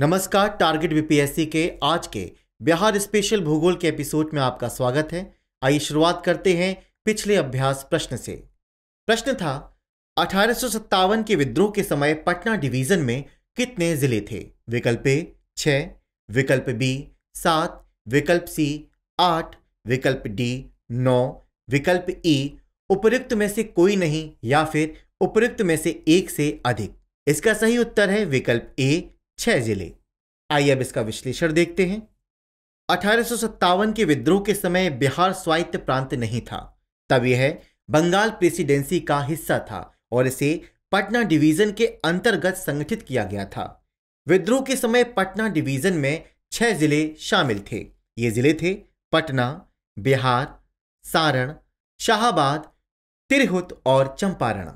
नमस्कार target BPSC के आज के बिहार स्पेशल भूगोल के एपिसोड में आपका स्वागत है आइए शुरुआत करते हैं पिछले अभ्यास प्रश्न से प्रश्न था अठारह के विद्रोह के समय पटना डिवीजन में कितने जिले थे विकल्प ए छ विकल्प बी सात विकल्प सी आठ विकल्प डी नौ विकल्प ई उपयुक्त में से कोई नहीं या फिर उपयुक्त में से एक से अधिक इसका सही उत्तर है विकल्प ए छह जिले आइए अब इसका विश्लेषण देखते हैं अठारह के विद्रोह के समय बिहार स्वायत्त प्रांत नहीं था तब यह बंगाल प्रेसिडेंसी का हिस्सा था और इसे पटना डिवीजन के अंतर्गत संगठित किया गया था विद्रोह के समय पटना डिवीजन में छह जिले शामिल थे ये जिले थे पटना बिहार सारण शाहबाद तिरहुत और चंपारण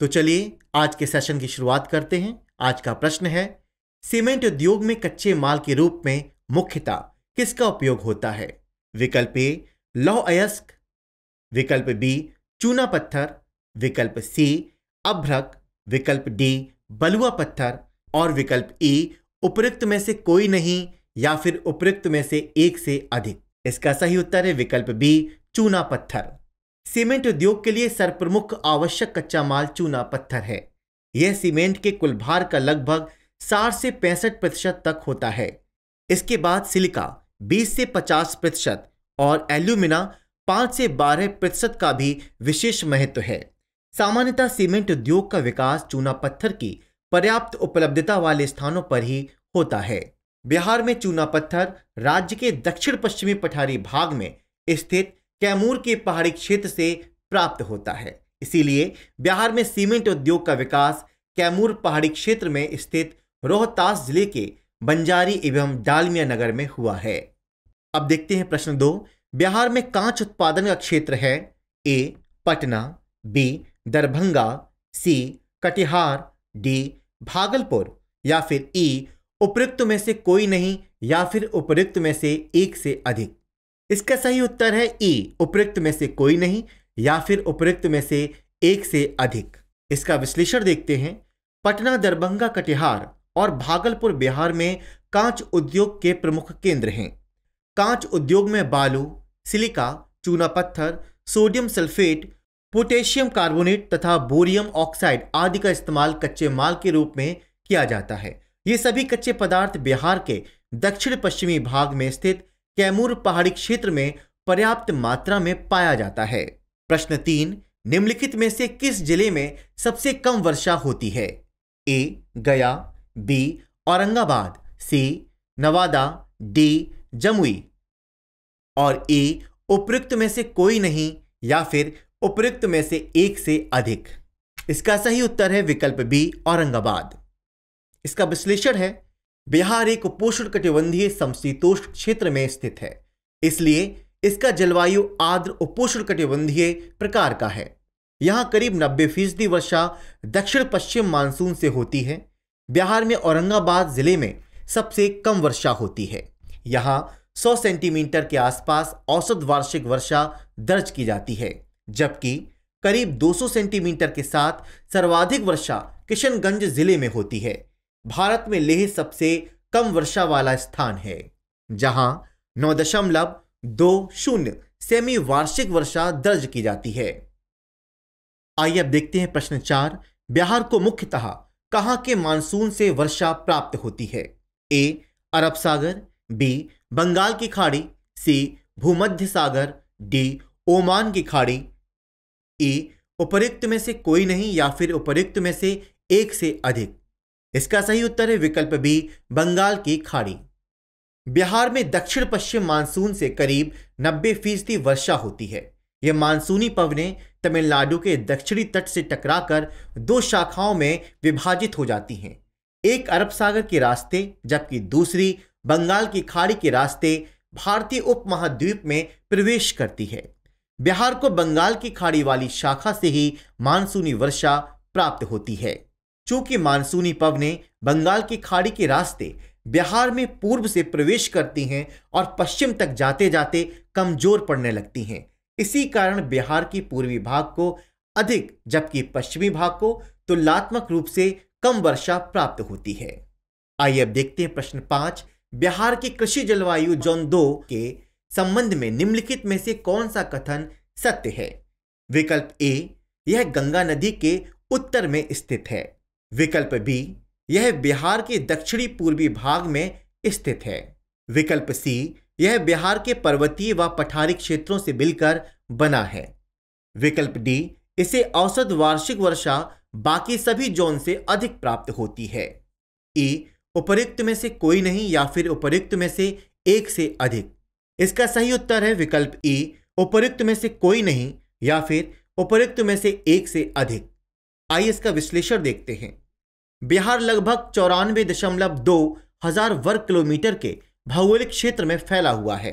तो चलिए आज के सेशन की शुरुआत करते हैं आज का प्रश्न है सीमेंट उद्योग में कच्चे माल के रूप में मुख्यतः किसका उपयोग होता है विकल्प ए लौह अयस्क विकल्प बी चूना पत्थर विकल्प सी अभ्रक विकल्प डी बलुआ पत्थर और विकल्प ई उपयुक्त में से कोई नहीं या फिर उपयुक्त में से एक से अधिक इसका सही उत्तर है विकल्प बी चूना पत्थर सीमेंट उद्योग के लिए सर्वप्रमुख आवश्यक कच्चा माल चूना पत्थर है यह सीमेंट के कुल भार का लगभग साठ से पैंसठ प्रतिशत तक होता है इसके बाद सिलिका 20 से 50 प्रतिशत और एल्यूमिना 5 से 12 प्रतिशत का भी विशेष महत्व है सामान्यतः सीमेंट उद्योग का विकास चूना पत्थर की पर्याप्त उपलब्धता वाले स्थानों पर ही होता है बिहार में चूना पत्थर राज्य के दक्षिण पश्चिमी पठारी भाग में स्थित कैमूर के पहाड़ी क्षेत्र से प्राप्त होता है इसीलिए बिहार में सीमेंट उद्योग का विकास कैमूर पहाड़ी क्षेत्र में स्थित रोहतास जिले के बंजारी एवं डालमिया नगर में हुआ है अब देखते हैं प्रश्न दो बिहार में कांच उत्पादन का क्षेत्र है A Patna B Darbhanga C Katihar D Bhagalpur या फिर ई उपयुक्त में से कोई नहीं या फिर उपयुक्त में से एक से अधिक इसका सही उत्तर है ई उपयुक्त में से कोई नहीं या फिर उपयुक्त में से एक से अधिक इसका विश्लेषण देखते हैं पटना दरभंगा कटिहार और भागलपुर बिहार में कांच उद्योग के प्रमुख केंद्र हैं कांच उद्योग में बालू सिलिका चूना पत्थर सोडियम सल्फेट पोटेशियम कार्बोनेट तथा बोरियम ऑक्साइड आदि का इस्तेमाल कच्चे माल के रूप में किया जाता है ये सभी कच्चे पदार्थ बिहार के दक्षिण पश्चिमी भाग में स्थित कैमूर पहाड़ी क्षेत्र में पर्याप्त मात्रा में पाया जाता है प्रश्न तीन निम्नलिखित में से किस जिले में सबसे कम वर्षा होती है A Gaya B Aurangabad C Nawada D Jamui और ई e, उपयुक्त में से कोई नहीं या फिर उपयुक्त में से एक से अधिक इसका सही उत्तर है विकल्प बी औरंगाबाद इसका विश्लेषण है बिहार एक उपोषण कटिबंधीय समशीतोष्ण क्षेत्र में स्थित है इसलिए इसका जलवायु आर्द्र उपोषण कटिबंधीय प्रकार का है यहां करीब नब्बे फीसदी वर्षा दक्षिण पश्चिम मानसून से होती है बिहार में औरंगाबाद ज़िले में सबसे कम वर्षा होती है यहाँ 100 सेंटीमीटर के आसपास औसत वार्षिक वर्षा दर्ज की जाती है जबकि करीब 200 सेंटीमीटर के साथ सर्वाधिक वर्षा किशनगंज जिले में होती है भारत में लेह सबसे कम वर्षा वाला स्थान है जहां नौ दशमलव दो शून्य सेमी वार्षिक वर्षा दर्ज की जाती है आइए अब देखते हैं प्रश्न चार बिहार को मुख्यतः कहाँ के मानसून से वर्षा प्राप्त होती है ए अरब सागर बी बंगाल की खाड़ी सी भूमध्य सागर डी ओमान की खाड़ी ई उपरुक्त में से कोई नहीं या फिर उपरुक्त में से एक से अधिक इसका सही उत्तर है विकल्प बी बंगाल की खाड़ी बिहार में दक्षिण पश्चिम मानसून से करीब 90 फीसदी वर्षा होती है ये मानसूनी पवने तमिलनाडु के दक्षिणी तट से टकराकर दो शाखाओं में विभाजित हो जाती हैं एक अरब सागर के रास्ते जबकि दूसरी बंगाल की खाड़ी के रास्ते भारतीय उपमहाद्वीप में प्रवेश करती है बिहार को बंगाल की खाड़ी वाली शाखा से ही मानसूनी वर्षा प्राप्त होती है चूंकि मानसूनी पवने बंगाल की खाड़ी के रास्ते बिहार में पूर्व से प्रवेश करती हैं और पश्चिम तक जाते जाते कमजोर पड़ने लगती हैं इसी कारण बिहार की पूर्वी भाग को अधिक जबकि पश्चिमी भाग को तुलनात्मक रूप से कम वर्षा प्राप्त होती है आइए अब देखते हैं प्रश्न पांच बिहार की कृषि जलवायु जोन दो के संबंध में निम्नलिखित में से कौन सा कथन सत्य है विकल्प ए यह गंगा नदी के उत्तर में स्थित है विकल्प बी यह बिहार के दक्षिणी पूर्वी भाग में स्थित है विकल्प सी यह बिहार के पर्वतीय व पठारी क्षेत्रों से मिलकर बना है विकल्प डी इसे औसत वार्षिक वर्षा बाकी सभी जोन से अधिक प्राप्त होती है ई उपरुक्त में से कोई नहीं या फिर उपरुक्त में से एक से अधिक इसका सही उत्तर है विकल्प ई उपयुक्त में से कोई नहीं या फिर उपरुक्त में से एक से अधिक आइए इसका विश्लेषण देखते हैं बिहार लगभग चौरानवे दशमलव दो हजार वर्ग किलोमीटर के भौगोलिक क्षेत्र में फैला हुआ है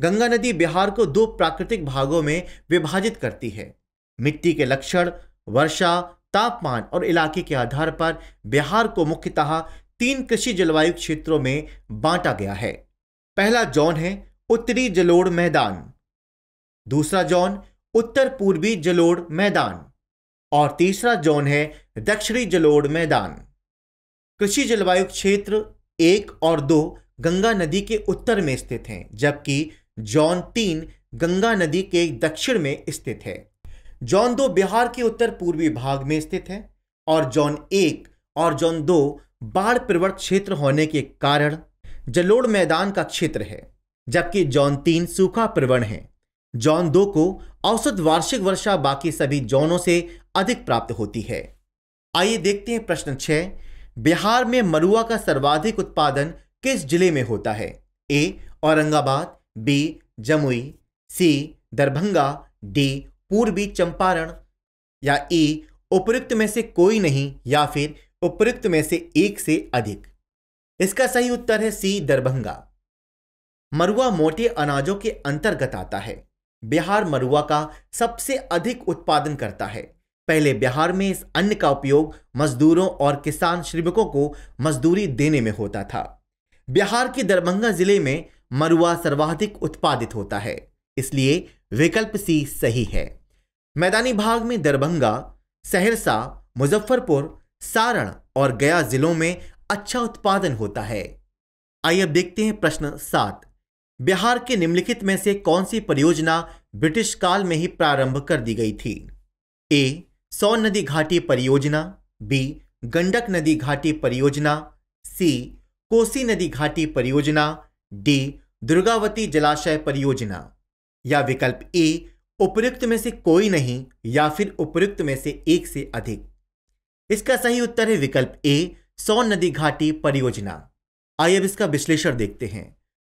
गंगा नदी बिहार को दो प्राकृतिक भागों में विभाजित करती है मिट्टी के लक्षण वर्षा तापमान और इलाके के आधार पर बिहार को मुख्यतः तीन कृषि जलवायु क्षेत्रों में बांटा गया है पहला जौन है उत्तरी जलोड़ मैदान दूसरा जौन उत्तर पूर्वी जलोड़ मैदान और तीसरा जोन है दक्षिणी जलोड़ मैदान कृषि जलवायु क्षेत्र एक और दो गंगा नदी के उत्तर में स्थित हैं जबकि जॉन तीन गंगा नदी के दक्षिण में स्थित है जॉन दो बिहार के उत्तर पूर्वी भाग में स्थित है और जॉन एक और जॉन दो बाढ़ प्रवर्त क्षेत्र होने के कारण जलोड़ मैदान का क्षेत्र है जबकि जॉन तीन सूखा प्रवण है जॉन दो को औसत वार्षिक वर्षा बाकी सभी जॉनों से अधिक प्राप्त होती है आइए देखते हैं प्रश्न छह बिहार में मरुआ का सर्वाधिक उत्पादन किस जिले में होता है A Aurangabad B Jamui C Darbhanga D पूर्वी चंपारण या ई e, उपयुक्त में से कोई नहीं या फिर उपरुक्त में से एक से अधिक इसका सही उत्तर है सी दरभंगा मरुआ मोटे अनाजों के अंतर्गत आता है बिहार मरुआ का सबसे अधिक उत्पादन करता है पहले बिहार में इस अन्न का उपयोग मजदूरों और किसान श्रमिकों को मजदूरी देने में होता था बिहार के दरभंगा जिले में मरुआ सर्वाधिक उत्पादित होता है इसलिए विकल्प सी सही है मैदानी भाग में दरभंगा सहरसा मुजफ्फरपुर सारण और गया जिलों में अच्छा उत्पादन होता है आइए अब देखते हैं प्रश्न सात बिहार के निम्नलिखित में से कौन सी परियोजना ब्रिटिश काल में ही प्रारंभ कर दी गई थी ए सौ नदी घाटी परियोजना बी गंडक नदी घाटी परियोजना सी कोसी नदी घाटी परियोजना डी दुर्गावती जलाशय परियोजना या विकल्प ए उपयुक्त में से कोई नहीं या फिर उपयुक्त में से एक से अधिक इसका सही उत्तर है विकल्प ए सौ नदी घाटी परियोजना आइए अब इसका विश्लेषण देखते हैं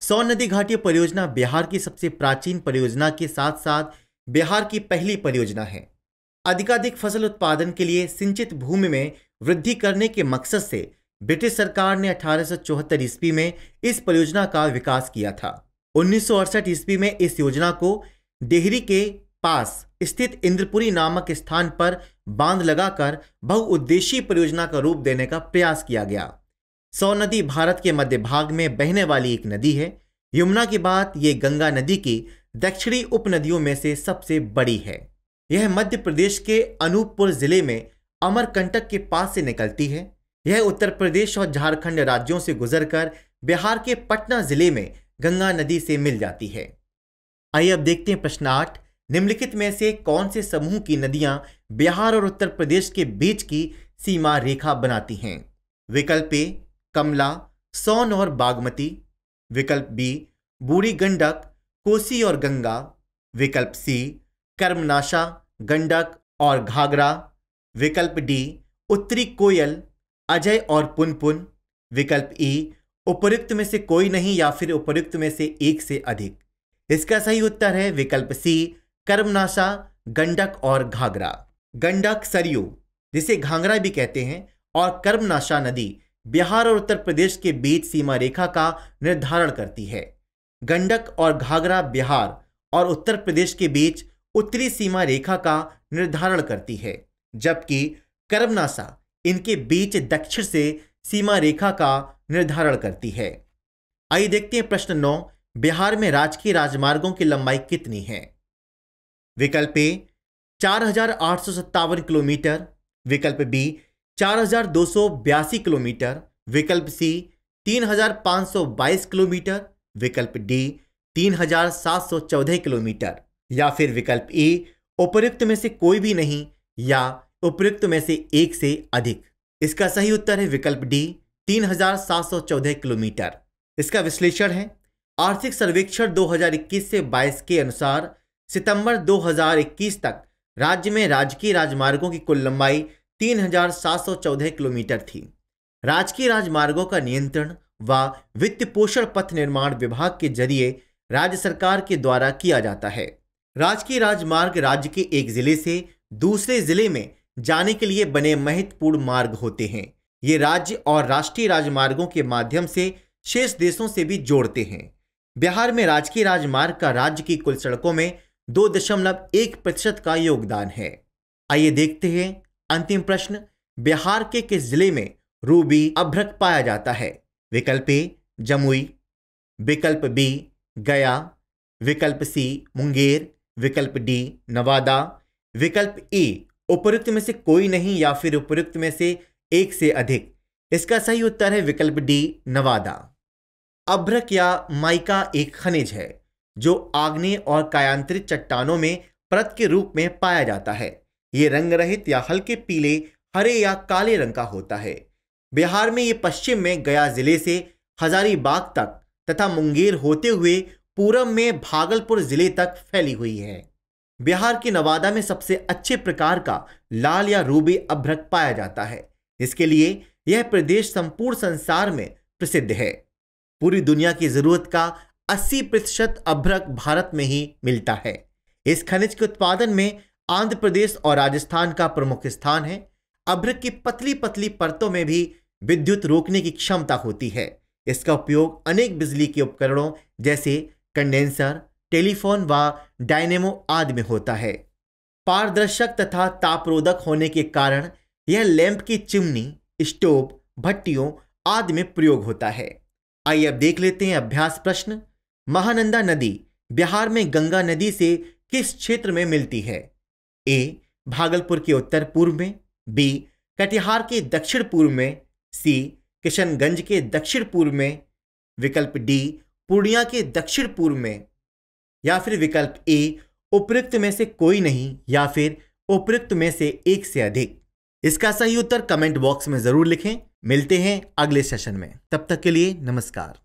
सौ नदी घाटी परियोजना बिहार की सबसे प्राचीन परियोजना के साथ साथ बिहार की पहली परियोजना है अधिकाधिक फसल उत्पादन के लिए सिंचित भूमि में वृद्धि करने के मकसद से ब्रिटिश सरकार ने अठारह ईस्वी में इस परियोजना का विकास किया था उन्नीस ईस्वी में इस योजना को डेहरी के पास स्थित इंद्रपुरी नामक स्थान पर बांध लगाकर बहुउद्देशीय परियोजना का रूप देने का प्रयास किया गया सौ नदी भारत के मध्य भाग में बहने वाली एक नदी है यमुना के बाद ये गंगा नदी की दक्षिणी उपनदियों में से सबसे बड़ी है यह मध्य प्रदेश के अनूपपुर जिले में अमरकंटक के पास से निकलती है यह उत्तर प्रदेश और झारखंड राज्यों से गुजरकर बिहार के पटना जिले में गंगा नदी से मिल जाती है आइए अब देखते हैं प्रश्न आठ निम्नलिखित में से कौन से समूह की नदियां बिहार और उत्तर प्रदेश के बीच की सीमा रेखा बनाती हैं विकल्प ए कमला सोन और बागमती विकल्प बी बूढ़ी गंडक कोसी और गंगा विकल्प सी कर्मनाशा गंडक और घाघरा विकल्प डी उत्तरी कोयल अजय और पुनपुन विकल्प ई उपयुक्त में से कोई नहीं या फिर उपयुक्त में से एक से अधिक इसका सही उत्तर है विकल्प सी कर्मनाशा गंडक और घाघरा गंडक सरयू जिसे घाघरा भी कहते हैं और कर्मनाशा नदी बिहार और उत्तर प्रदेश के बीच सीमा रेखा का निर्धारण करती है गंडक और घाघरा बिहार और उत्तर प्रदेश के बीच उत्तरी सीमा रेखा का निर्धारण करती है जबकि कर्मनाशा इनके बीच दक्षिण से सीमा रेखा का निर्धारण करती है आइए देखते हैं प्रश्न नौ बिहार में राजकीय राजमार्गों की लंबाई कितनी है विकल्प ए चार किलोमीटर विकल्प बी चार किलोमीटर विकल्प सी 3522 किलोमीटर विकल्प डी 3714 किलोमीटर या फिर विकल्प ए उपयुक्त में से कोई भी नहीं या उपयुक्त में से एक से अधिक इसका सही उत्तर है विकल्प डी 3714 किलोमीटर इसका विश्लेषण है आर्थिक सर्वेक्षण 2021 से 22 के अनुसार सितंबर 2021 तक राज्य में राजकीय राजमार्गों की कुल लंबाई 3714 किलोमीटर थी राजकीय राजमार्गों का नियंत्रण व वित्त पोषण पथ निर्माण विभाग के जरिए राज्य सरकार के द्वारा किया जाता है राजकीय राजमार्ग राज्य के एक जिले से दूसरे जिले में जाने के लिए बने महत्वपूर्ण मार्ग होते हैं ये राज्य और राष्ट्रीय राजमार्गों के माध्यम से शेष देशों से भी जोड़ते हैं बिहार में राजकीय राजमार्ग का राज्य की कुल सड़कों में दो दशमलव एक प्रतिशत का योगदान है आइए देखते हैं अंतिम प्रश्न बिहार के किस जिले में रूबी अभ्रक पाया जाता है विकल्प ए जमुई विकल्प बी गया विकल्प सी मुंगेर विकल्प डी नवादा विकल्प ई उपयुक्त में से कोई नहीं या फिर उपयुक्त में से एक से अधिक इसका सही उत्तर है विकल्प डी नवादा अभ्रक या माइका एक खनिज है जो आग्ने और कायांत्रित चट्टानों में प्रत के रूप में पाया जाता है ये रंग रहित या हल्के पीले हरे या काले रंग का होता है बिहार में ये पश्चिम में गया जिले से हजारीबाग तक तथा मुंगेर होते हुए पूरब में भागलपुर जिले तक फैली हुई है बिहार के नवादा में सबसे अच्छे प्रकार का लाल या रूबी अभ्रक पाया जाता है इसके लिए यह प्रदेश संपूर्ण संसार में प्रसिद्ध है पूरी दुनिया की जरूरत का 80 प्रतिशत अभ्रक भारत में ही मिलता है इस खनिज के उत्पादन में आंध्र प्रदेश और राजस्थान का प्रमुख स्थान है अभ्रक की पतली पतली परतों में भी विद्युत रोकने की क्षमता होती है इसका उपयोग अनेक बिजली के उपकरणों जैसे कंडेंसर टेलीफोन व डायनेमो आदि में होता है पारदर्शक तथा तापरोधक होने के कारण यह लैंप की चिमनी स्टोव भट्टियों आदि में प्रयोग होता है आइए अब देख लेते हैं अभ्यास प्रश्न महानंदा नदी बिहार में गंगा नदी से किस क्षेत्र में मिलती है ए भागलपुर के उत्तर पूर्व में बी कटिहार के दक्षिण पूर्व में सी किशनगंज के दक्षिण पूर्व में विकल्प डी पूर्णिया के दक्षिण पूर्व में या फिर विकल्प ए उपयुक्त में से कोई नहीं या फिर उपयुक्त में से एक से अधिक इसका सही उत्तर कमेंट बॉक्स में जरूर लिखें मिलते हैं अगले सेशन में तब तक के लिए नमस्कार